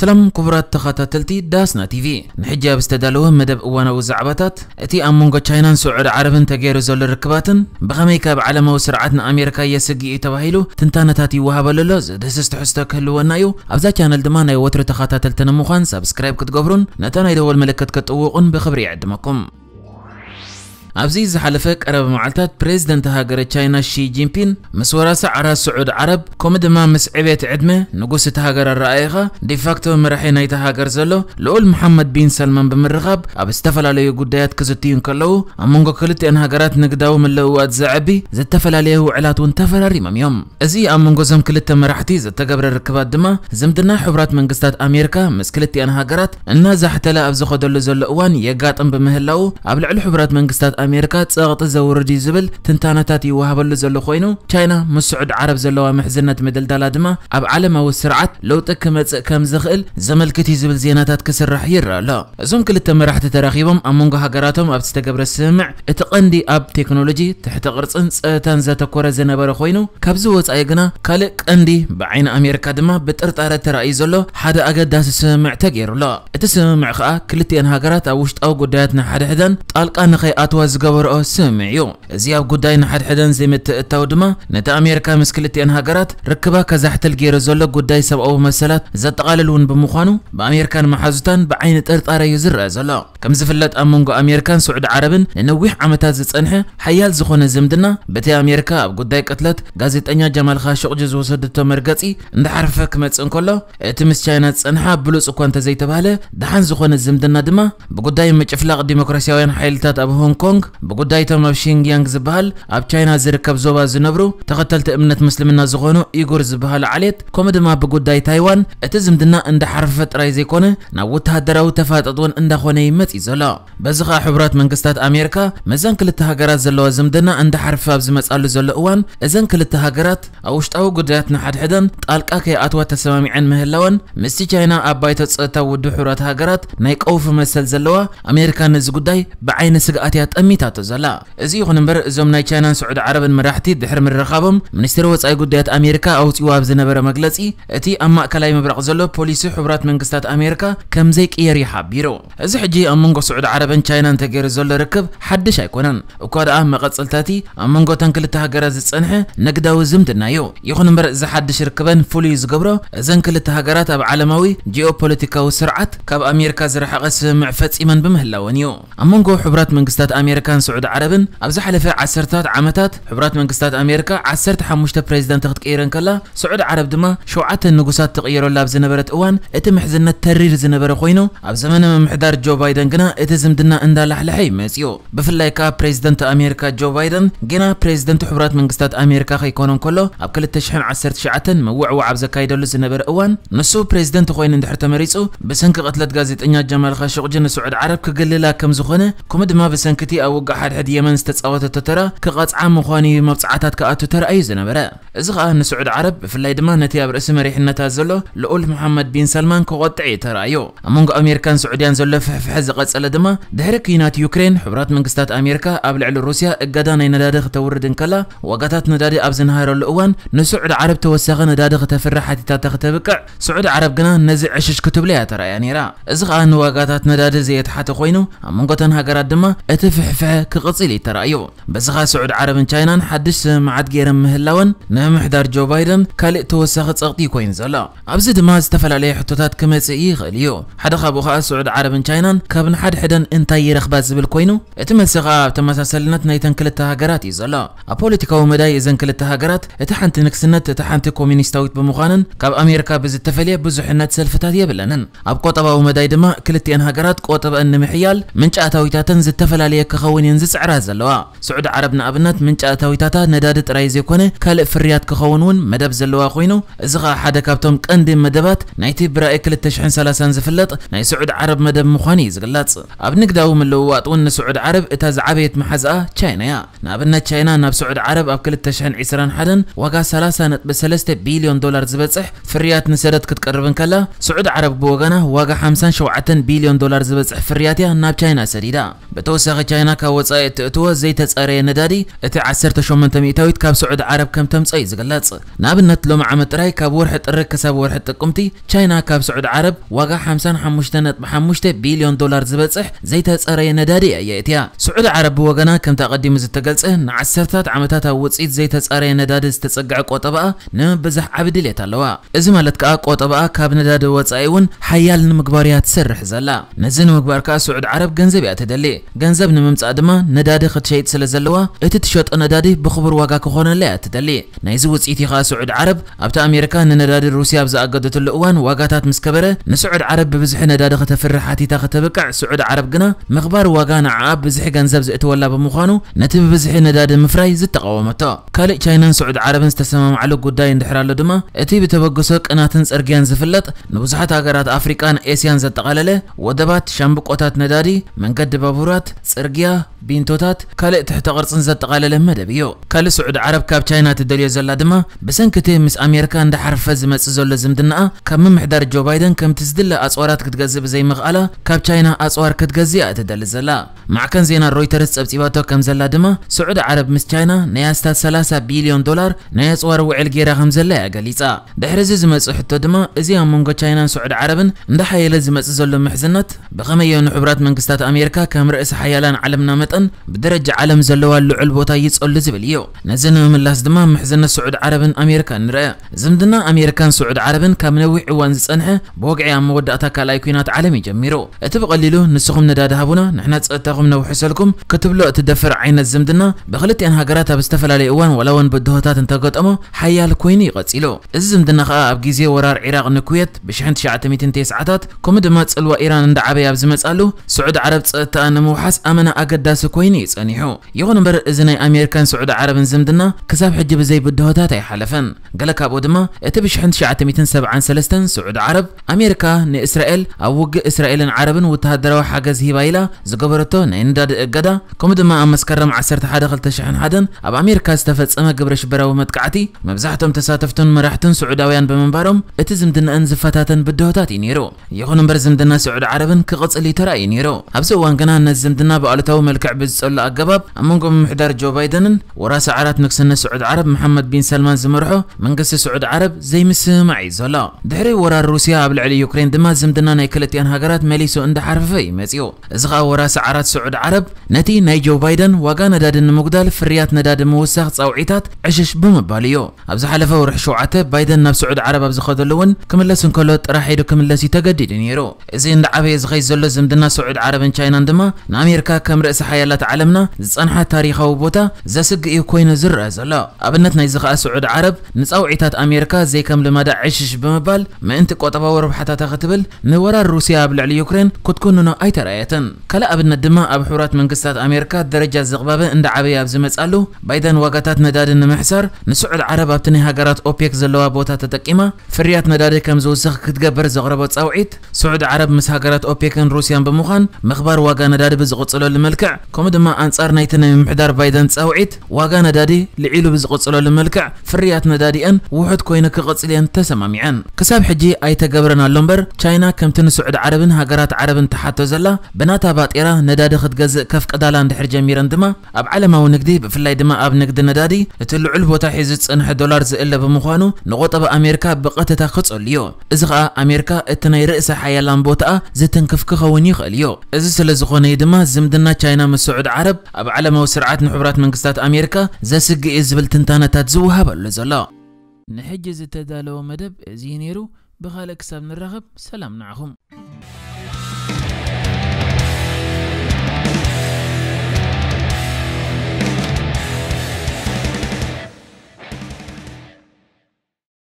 سلام كبرات تخطتلتي داسنا تي في نحجة بستدالوه مدب اوانا وزعباتات اتي امونغا تشاينان سعر عربن تغيرو زول ركباتن بخميكا بعلمو سرعتنا امريكا يسقي اي تواهيلو تنتانا تاتي تنتانتاتي للوز دسس تحسته كهلወናዩ ኣብዛ ቻነል ድማ ናይ ወትሪ ተኸታተልቲ ንምዃን مخان ክትገብሩን ነታ نتانا يدول ምልክት ክጥውቑን بخبري عدمكم ኣብዚ ዝሓለፈ ቀረብ መዓልታት ፕሬዚደንት ሃገረ ቻይና ሺ ጂንፒን ምስ ወራሲ ዓራት ስዑድ ዓረብ ከምኡ ድማ ምስ ዕብየት ዕድመ ንጉስ እቲ ሃገር ኣረኣኢኻ ዲፋክቶ መራሒ ናይቲ ሃገር ዘሎ ልዑል መሓመድ ቢን ሰልማን ብምርኻብ ኣብ ዝተፈላለዩ ጉዳያት ክዝትዩ ከለዉ ኣብ መንጎ ክልቲአን ሃገራት ንግዳዊ ምልውዋጥ ዘዕቢ ዝተፈላለየ ውዕላት እውን ተፈራሪሞም እዮም እዚ ኣብ መንጎ ዞም ክልተ መራሕቲ ዝተገብረ ርክባት ድማ ዝምድና ሕቡራት መንግስታት ኣሜሪካ ምስ ክልቲአን ሃገራት እናዛሕተለ ኣብ ዝኸደሉ ዘሎ እዋን የጋጥም ብምህላው ኣብ ልዕሊ ሕቡራት መንግስታት أمريكا سقط زورجي زبل تنتاناتي وهبل زلو خوينو تشاينا مسعود عرب زلوا محزنة مدل دما أب علم والسرعات لو تكمت كم زخل زملكتي زبل زيناتات رح يرى لا زم كل التمرحت تراخيبهم أمونغ هجراتهم أب تستقبل السمع اتقندي أب تكنولوجي تحت انس تنزة كورة زنبر خوينو كبزوت أيقنا كالك أندي بعين أمريكا دما على ترأي زلو حدا أجد السمع تغير لا تسمع خا كلتي أنهاجرات أوشت أو قداتنا حدا حدا أنا خي أتواز از گور آسم یو زیاب گوداین حد حدن زیمت تاودما نت آمریکا مسکلتی انها گرات رکبا کزحتل گیر زولا گودای سب او مسلات زت قاللون بمخانو با آمریکان محازتان با عینت ارت آری زر زلا کم زفلت آمونگو آمریکان سعود عربن نویح عمتاز زت انها حیال زخون زمدنا بته آمریکا اب گودای قتلت گازت انجا جمال خاش اقجز وسرد تو مرگتی اند حرف کمتس انکلا اتمس چاینات انها بلوس اکوانت زیت باله دهان زخون زمدنا دما بگودای مچفلاق دیمکراسیای حیلتات ابهون کن ኪዮንግ ብጉዳይቶም ኣብ ሽንግያንግ ዝበሃል ኣብ ቻይና ዝርከብ ዞባ ዝነብሩ ተኸተልቲ እምነት ምስልምና ዝኾኑ ኢጉር ዝበሃል ዓልት ከምኡ ድማ ብጉዳይ ታይዋን እቲ ዝምድና እንዳሓርፈ ጥራይ ዘይኮነ ናብ ወተሃደራዊ ተፋጠጥ እውን እንዳኾነ ይመፅእ ዘሎ በዚ ከዓ ሕቡራት መንግስታት ኣሜሪካ መዛን ክልተ ሃገራት ዘለዎ ዝምድና እንዳሓርፈ ኣብ ዝመፃሉ ዘሎ እዋን እዘን ክልተ ሃገራት ኣብ ውሽጣዊ ጉዳያት ንሓድሕደን ጣልቃ ከይኣትዋ ተሰማሚዐን ምህላወን ምስቲ ቻይና ኣብ ባይተ ፀጥታ ውድብ ሕቡራት ሃገራት ናይ ቀውፊ መሰል ዘለዋ ኣሜሪካ ነዚ ጉዳይ ብዓይነ ስግኣት እያ ጠሚ ቅድሚታቶ ዘላ እዚ ይኹን እምበር እዞም ናይ ቻይናን ስዑድ ዓረብን መራሕቲ ድሕሪ ምርኻቦም ሚኒስትር ወፃኢ ጉዳያት ኣሜሪካ ኣውፅኡ ኣብ ዝነበረ መግለፂ እቲ ኣብ ማእከላይ ምብራቕ ዘሎ ፖሊሲ ሕቡራት መንግስታት ኣሜሪካ ከምዘይቅየር ይሓቢሩ እዚ ሕጂ ኣብ መንጎ ስዑድ ዓረብን ቻይናን ተገይሩ ዘሎ ርክብ ሓድሽ ኣይኮነን እኳ ደኣ መቐፅልታቲ ኣብ መንጎ እተን ክልተ ሃገራት ዝፀንሐ ነግዳዊ ዝምድና እዩ ይኹን እምበር እዚ ሓድሽ ርክበን ፍሉይ ዝገብሮ እዘን ክልተ ሃገራት ኣብ ዓለማዊ ጂኦፖለቲካዊ ስርዓት ካብ ኣሜሪካ ዝረሓቐ ስምምዕ ፈፂመን ብምህላወን እዩ ኣብ መንጎ ሕቡራት መንግስታት ኣሜሪካ ኣሜሪካን ስዑድ ዓረብን ኣብ ዝሓለፈ ዓሰርታት ዓመታት ሕቡራት መንግስታት ኣሜሪካ 15 ፕሬዚዳንት ክትቀይረን ከላ ስዑድ ዓረብ ድማ ሸውዓተ ንጉሳት ተቐይረሉ ኣብ ዝነበረት እዋን እቲ ምሕዝነት ተሪር ዝነበረ ኮይኑ ኣብ ዘመነ ምምሕዳር ጆ ባይደን ግና እቲ ዝምድና እንዳላሕለሐ ይመፅኡ ብፍላይ ከዓ ፕሬዚደንት ኣሜሪካ ጆ ባይደን ግና ፕሬዚደንት ሕቡራት መንግስታት ኣሜሪካ ከይኮነን ከሎ ኣብ 2019 መውዕዋዕ ኣብ ዘካይደሉ ዝነበረ እዋን ንሱ ፕሬዚደንት ኮይኑ እንድሕር ተመሪፁ ብሰንኪ ቅትለት ጋዜጠኛ ጀማል ካሾቅጂ ንስዑድ ዓረብ ክገልላ ከም ዝኾነ ከምኡ ድማ ብሰንኪቲ ኣብ وقع حد حد يمن استتصوت التتره كقطع مخاني مبصعات كأتتر أي زنبرة ازخه ان سعود عرب في اللي دمان نتياب رئيس مريح النتازلو لقول محمد بن سلمان كوطعي ترايو امونغ امريكان سعوديان زلو في حز قصال دما دهرك ينات يوكرين حبرات من قستات امريكا قبل على روسيا اقدان اي ندادغ تورد انكلا وقتات ندادي ابزن هايرو الاوان نسعود عرب توسغ ندادغ تفرح حتي تاتغ تبكع سعود عرب قنا نزع عشش كتب ليها ترى يعني را ازخه ان وقتات نداد زيت حتى خوينو امونغ تنها قرات دما اتفح فيها كقصيلي ترايو بس سعود عرب ان تشاينان حدش معاد غير ንምሕዳር ጆ ባይደን ካልእ ተወሳኺ ፀቕጢ ኮይኑ ዘሎ ኣብዚ ድማ ዝተፈላለየ ሕቶታት ክመፅእ ይኽእል እዩ ሓደ ካብኡ ከዓ ስዑድ ዓረብን ቻይናን ካብ ንሓድሕደን እንታይ ይረኽባ ዝብል ኮይኑ እቲ መልሲ ከዓ ኣብ ተመሳሳልነት ናይተን ክልተ ሃገራት እዩ ዘሎ ኣብ ፖለቲካዊ መዳይ እዘን ክልተ ሃገራት እቲ ሓንቲ ንክስነት እቲ ሓንቲ ኮሚኒስታዊት ብምዃንን ካብ ኣሜሪካ ብዝተፈልየ ብዙሕነት ሰልፍታት የብለንን ኣብ ቆጠባዊ መዳይ ድማ ክልቲአን ሃገራት ቆጠበአን ንምሕያል ምንጭ ኣታዊታተን ዝተፈላለየ ክኸውን እየን ዝፅዕራ ዘለዋ ስዑድ ዓረብ ንኣብነት ምንጭ ኣታዊታታ ነዳዲ ጥራይ ዘይኮነ ካልእ ፍሪ ፍርያት ክኸውን እውን መደብ ዘለዋ ኮይኑ እዚ ከዓ ሓደ ካብቶም ቀንዲ መደባት ናይቲ ብራእ 230 ዝፍለጥ ናይ ስዑድ ዓረብ መደብ ምዃኑ እዩ ዝግለጽ ኣብ ንግዳዊ ምልውዋጥ እውን ንስዑድ ዓረብ እታ ዝዓበየት መሓዝኣ ቻይና እያ ንኣብነት ቻይና ናብ ስዑድ ዓረብ ኣብ 221 ዋጋ 30.3 ቢልዮን ዶላር ዝበጽሕ ፍርያት ንሰደድ ክትቀርብን ከላ ስዑድ ዓረብ ብወገና ዋጋ 57 ቢልዮን ዶላር ዝበጽሕ ፍርያት እያ ናብ ቻይና ሰዲዳ ብተወሳኺ ቻይና ካብ ወጻኢ እትእትዎ ዘይተጸረየ ነዳዲ እቲ 18 ሚእታዊት ካብ ስዑድ ዓረብ ከም ተምፀ እዩ ዝገልጽ ንኣብነት ሎሚ ዓመት ጥራይ ካብ ወርሒ ጥሪ ክሳብ ወርሒ ጥቅምቲ ቻይና ካብ ስዑድ ዓረብ ዋጋ 55.5 ቢልዮን ዶላር ዝበፅሕ ዘይተጸረየ ነዳዲ እየ እትያ ስዑድ ዓረብ ብወገና ከም ተቐዲሙ ዝተገልጸ ንዓሰርታት ዓመታት ኣብ ውፅኢት ዘይተጸረየ ነዳዲ ዝተጸግዐ ቆጠባኣ ንምብዛሕ ዓብ ድልት ኣለዋ እዚ ማለት ከዓ ቆጠባኣ ካብ ነዳዲ ወፃኢ እውን ሓያል ንምግባር እያ ትሰርሕ ዘላ ነዚ ንምግባር ከዓ ስዑድ ዓረብ ገንዘብ እያ ትደሊ ገንዘብ ንምምጻእ ድማ ነዳዲ ክትሸይጥ ስለ ዘለዋ እቲ ትሸጦ ነዳዲ ብኽቡር ዋጋ ክኾነላ እያ ትደሊ نيزوت إيتي خا سعود عرب أبتا أمريكا نداد روسيا بزا أقدت الأوان واقاتات مسكبرة نسعود عرب ببزح نداد ختفرحاتي تاختبكع سعود عرب قنا مخبار واقانا عاب بزح زبز زئتولا بمخانو نتي ببزح نداد مفراي زد تقاومتا كالي تشاينا سعود عرب استسمم على قداي اندحرالو دما اتي بتبقسو قناتن صرغيان زفلت نبزحات هاجرات أفريقان إيسيان زد تقالله ودبات شامبقوتات ندادي قد بابورات بين توتات كالي تحت قرصن زد تقالله مدبيو كالي سعود عرب كاب تشاينا تدليو زلا دما بسنكتي مس أمريكا عند حرف زمت زلا زمدنا كم محدار جو بايدن كم تزدل أسعارات كتجذب زي مغالا كاب تشاينا أسعار كتجذب تدل زلا مع كان زينا رويترز أبتيباتو كم زلا دما سعود عرب مس تشاينا نياستات ثلاثة بليون دولار نياس وار وعل جيرا خمس زلا قليتا دحر زمت حتى دما زي مونجا تشاينا سعود عربن عند حيل زمت زلا محزنت بخميون حبرات من كستات أمريكا كم رئيس حيالان علمنا متن بدرجة علم زلوا اللعل بوتايس أول زبليو نزلنا من لاس دما محزنة سعود عربا أمريكان رأي زمدنا أمريكان سعود عربا كم عوان وان بوقع عم ود أتاك على لايكونات عالمي جميرو تبقى ليلو نسخم نداد هبونا نحنا تسأتهم كتب له تدفر عين الزمدنا بخلتي أنها هجرات بستفل على إيوان ولو أن بدهوتات انتقد أمو حيا الكويني قتيلو الزمدنا خاء أبجيزي ورار عراق نكويت بشحن شعة ميتين تيس عتات كم دمات سلوا إيران عند عبي أبزمت قالو سعود عرب تأنا موحس أمنا أجد داس كوينيس أنيحو يغون بر إذن أمريكان سعود عربن زمدنا كسب حجب زي بد دهوتاتي حلفن قال كابو دما اتبش حنت حند شعة 170 سلستن سعود عرب أمريكا نإسرائيل وق إسرائيل عرب وتهدروا حاجز هبايلا زقبرتو نينداد قدا كم دما أم مسكرم عسرت حدا خلت شحن حدا أب أمريكا استفدت أما قبرش شبرا ومتقعتي مبزحتهم تساتفتن مرحتن سعوداويان بمنبارم اتزم دنا أنزفتاتن بالدهوتاتي نيرو يخون برزم دنا سعود عرب كقصلي ترى ينيرو أبسو وان كنا نزم دنا بقالتو ملكع بزصلة أقباب امونكم محدار جو بايدن وراس عرات نكسن سعود عرب محمد بن سلمان من قصة سعود عرب زي مسمعي زلا دحري ورا روسيا قبل علي يوكرين دما زمدنا ناي كلتيان هاجرات مليسو اند حرفي مزيو ازغا ورا سعرات سعود عرب نتي نايجو بايدن واغا نداد مقدال فريات نداد موسخ ጻውዒታት ዕሽሽ ብምባል ابز حلفه ورح شوعته بايدن ناب سعود عرب ابز ኣብ ዝኸደሉውን ክምለስ እንከሎ ጥራሕ ሄዱ ክምለስ እዩ ተገዲዱ ነይሩ እዚ እንዳዓበየ ዝኸይ ዘሎ ዝምድና ስዑድ ዓረብን ቻይናን ድማ ንኣሜሪካ ከም ርእሲ ሓያላት ዓለምና ዝፀንሐ ታሪኻዊ ቦታ ዘስግእ እዩ ኮይኑ ዝረአ ዘሎ እዚ ከዓ ስዑድ ዓረብ ንፃውዒታት ኣሜሪካ ዘይከም ልማዳ ዕሽሽ ብምባል ምእንቲ ቆጠባዊ ርብሓታታ ክትብል ንወራር ሩስያ ኣብ ልዕሊ ዩክሬን ክትኮንኖ ኣይተረኣየትን ካልእ ኣብነት ድማ ኣብ ሕራት መንግስታት ኣሜሪካ ደረጃ ዝቕበበ እንዳዓበየ ኣብ ዝመፃሉ ባይደን ዋጋታት ነዳዲ ንምሕሳር ንስዑድ ዓረብ ኣብቲ ናይ ሃገራት ኦፔክ ዘለዋ ቦታ ተጠቂማ ፍርያት ነዳዲ ከም ዝውስኽ ክትገብር ዘቕረበ ፃውዒት ስዑድ ዓረብ ምስ ሃገራት ኦፔክን ሩስያን ብምዃን ምኽባር ዋጋ ነዳዲ ብዝቕፅለሉ መልክዕ ከምኡ ድማ ኣንጻር ናይቲ ናይ ምምሕዳር ባይደን ፃውዒት ዋጋ ነዳዲ ልዒሉ ብዝቕፅለሉ ملكع فريات مداري ان وحد كوين كغصلين تسمم عن كساب حجي اي تغبرنا لومبر تشاينا كمتن سعود عربن هاجرات عربن تحتو زلا بناتا باطيرا نداد خد غز كف قدال عند حرج ميرندما اب علما ونقدي بفلاي دما اب نقد ندادي اتل علبو تا حيز صنح دولار زله بمخانو نقطه امريكا بقته تا خصليو ازغا امريكا اتناي راس حيالان بوتا زتن كفكخه وني خليو از سله زخونه يدما زمدنا تشاينا مسعود عرب اب وسرعات نحبرات منكستات امريكا زسق ازبل تنتانات زوهب اللزلا نحجز تدالو مدب زينيرو بخالك ساب الرغب سلام نعهم